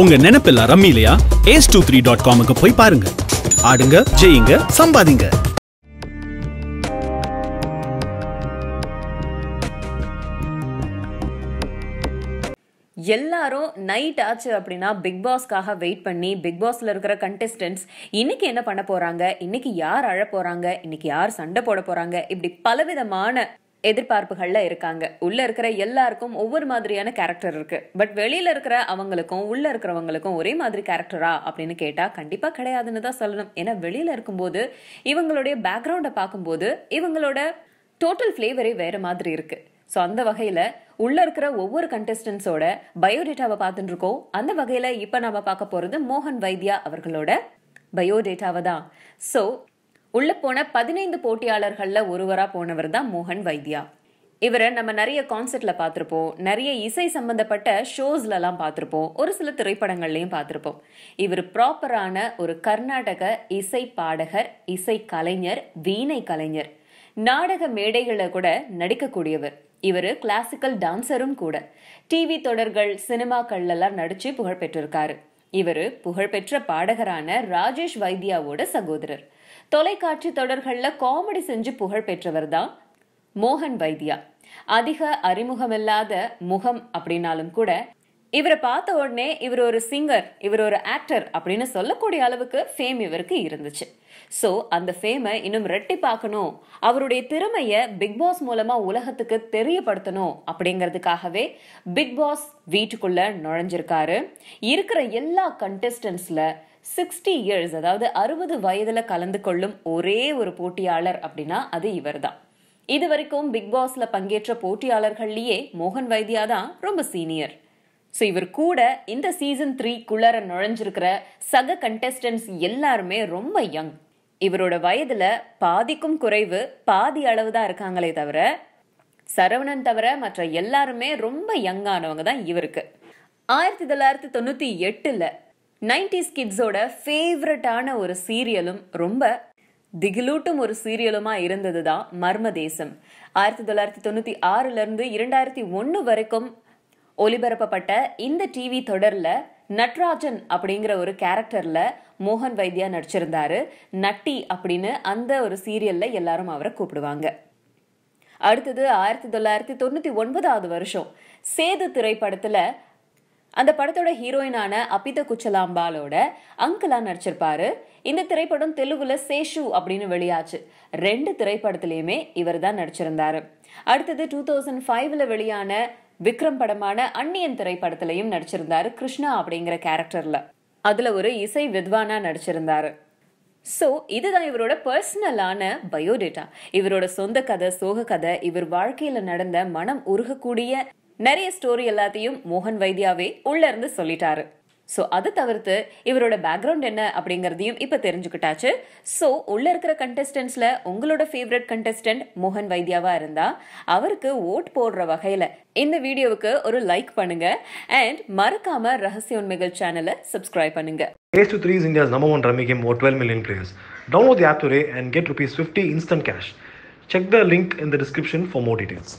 உங்க நினைப்பெல்லாம் இல்லையா ஏஸ் டூ த்ரீ டாட் காமுக்கு போய் பாருங்க ஆடுங்க ஜெயிங்க சம்பாதிங்க எல்லாரும் நைட் ஆச்சு அப்படின்னா பிக் பாஸ்க்காக வெயிட் பண்ணி பிக் பாஸ்ல இருக்கிற கண்டெஸ்டன்ஸ் இன்னைக்கு என்ன பண்ண போறாங்க இன்னைக்கு யார் அழ போறாங்க இன்னைக்கு யார் சண்டை போட போறாங்க இப்படி பலவிதமான எதிர்பார்ப்புகளில் இருக்காங்க உள்ளே இருக்கிற எல்லாருக்கும் ஒவ்வொரு மாதிரியான கேரக்டர் இருக்குது பட் வெளியில் இருக்கிற அவங்களுக்கும் உள்ளே இருக்கிறவங்களுக்கும் ஒரே மாதிரி கேரக்டரா அப்படின்னு கேட்டால் கண்டிப்பாக கிடையாதுன்னு தான் சொல்லணும் ஏன்னா வெளியில் இருக்கும்போது இவங்களுடைய பேக்ரவுண்டை பார்க்கும்போது இவங்களோட டோட்டல் ஃப்ளேவரே வேறு மாதிரி இருக்குது ஸோ அந்த வகையில் உள்ளே இருக்கிற ஒவ்வொரு கண்டெஸ்டன்ஸோட பயோடேட்டாவை பார்த்துட்டு இருக்கோம் அந்த வகையில் இப்போ நம்ம பார்க்க போகிறது மோகன் வைத்யா அவர்களோட பயோடேட்டாவை தான் ஸோ உள்ள போன பதினைந்து போட்டியாளர்களில் ஒருவராக போனவர் தான் மோகன் வைத்யா இவரை நம்ம நிறைய கான்சர்ட்ல பார்த்துருப்போம் நிறைய இசை சம்பந்தப்பட்ட ஷோஸ்லலாம் பார்த்துருப்போம் ஒரு சில திரைப்படங்கள்லையும் பார்த்துருப்போம் இவர் ப்ராப்பரான ஒரு கர்நாடக இசை பாடகர் இசை கலைஞர் வீணை கலைஞர் நாடக மேடைகளில் கூட நடிக்கக்கூடியவர் இவர் கிளாசிக்கல் டான்சரும் கூட டிவி தொடர்கள் சினிமாக்கள்லாம் நடிச்சு புகழ் பெற்றிருக்காரு இவர் புகழ்பெற்ற பாடகரான ராஜேஷ் வைத்தியாவோட சகோதரர் தொலைக்காட்சி தொடர்களில் காமெடி செஞ்சு புகழ் பெற்றவர் தான் மோகன் வைத்தியா அதிக அறிமுகமில்லாத முகம் அப்படின்னாலும் கூட இவரை பார்த்த உடனே இவர் ஒரு சிங்கர் இவர் ஒரு ஆக்டர் அப்படின்னு சொல்லக்கூடிய அளவுக்கு ஃபேம் இவருக்கு இருந்துச்சு ஸோ அந்த ஃபேமை இன்னும் ரெட்டி பார்க்கணும் அவருடைய திறமையை பிக் பாஸ் மூலமா உலகத்துக்கு தெரியப்படுத்தணும் அப்படிங்கிறதுக்காகவே பிக் பாஸ் வீட்டுக்குள்ள நுழைஞ்சிருக்காரு இருக்கிற எல்லா கண்டெஸ்டன்ஸ்ல சிக்ஸ்டி இயர்ஸ் அதாவது அறுபது வயதில் கலந்து கொள்ளும் ஒரே ஒரு போட்டியாளர் அப்படின்னா அது இவர் தான் இது வரைக்கும் பிக் பங்கேற்ற போட்டியாளர்கள்லேயே மோகன் வைத்தியா தான் ரொம்ப சீனியர் ஸோ இவர் கூட இந்த சீசன் த்ரீ குளர நுழைஞ்சிருக்கிற சக கண்டெஸ்டன்ஸ் எல்லாருமே ரொம்ப யங் இவரோட வயதுல பாதிக்கும் குறைவு பாதி அளவு தான் இருக்காங்களே தவிர சரவணன் தவிர மற்ற எல்லாருமே ரொம்ப யங்கானவங்க தான் இவருக்கு ஆயிரத்தி தொள்ளாயிரத்தி தொண்ணூற்றி எட்டில் நைன்டிஸ் கிட்ஸோட ஃபேவரட்டான ஒரு சீரியலும் ரொம்ப திகிலூட்டும் ஒரு சீரியலுமா இருந்தது தான் மர்ம தேசம் ஆயிரத்தி தொள்ளாயிரத்தி தொண்ணூற்றி ஆறுலேருந்து இரண்டாயிரத்தி ஒன்று வரைக்கும் ஒலிபரப்பப்பட்ட இந்த டிவி தொடரில் நட்ராஜன் அப்படிங்கிற ஒரு கேரக்டரில் மோகன் வைத்தியா நடிச்சிருந்தாரு நட்டி அப்படின்னு அந்த ஒரு சீரியலில் எல்லாரும் அவரை கூப்பிடுவாங்க அடுத்தது ஆயிரத்தி தொள்ளாயிரத்தி தொண்ணூற்றி ஒன்பதாவது வருஷம் சேது திரைப்படத்தில் அந்த படத்தோட ஹீரோயினான அபித குச்சலாம்பாலோட அங்கிளா நடிச்சிருப்பாரு இந்த திரைப்படம் தெலுங்குல சேஷு அப்படின்னு வெளியாச்சு ரெண்டு திரைப்படத்திலயுமே இவர் தான் நடிச்சிருந்தாரு அடுத்தது டூ தௌசண்ட் ஃபைவ்ல வெளியான விக்ரம் படமான அன்னியன் திரைப்படத்திலையும் நடிச்சிருந்தாரு கிருஷ்ணா அப்படிங்கிற கேரக்டர்ல அதுல ஒரு இசை வித்வானா நடிச்சிருந்தாரு ஸோ இதுதான் இவரோட பர்சனலான பயோடேட்டா இவரோட சொந்த கதை சோக கதை இவர் வாழ்க்கையில் நடந்த மனம் உருகக்கூடிய நிறைய ஸ்டோரி எல்லாத்தையும் மோகன் வைத்தியாவே உள்ள இருந்து சொல்லிட்டாரு ஸோ அது தவிர்த்து இவரோட பேக்ரவுண்ட் என்ன அப்படிங்கிறதையும் இப்போ தெரிஞ்சுக்கிட்டாச்சு ஸோ உள்ளே இருக்கிற கண்டெஸ்டன்ஸ்ல உங்களோட ஃபேவரட் கண்டெஸ்டன்ட் மோகன் வைத்தியாவாக இருந்தால் அவருக்கு ஓட் போடுற வகையில் இந்த வீடியோவுக்கு ஒரு லைக் பண்ணுங்க அண்ட் மறக்காம ரகசிய உண்மைகள் சேனலை சப்ஸ்கிரைப் பண்ணுங்க Race to 3 is India's number one rummy game over 12 million players. Download the app today and get rupees 50 instant cash. Check the link in the description for more details.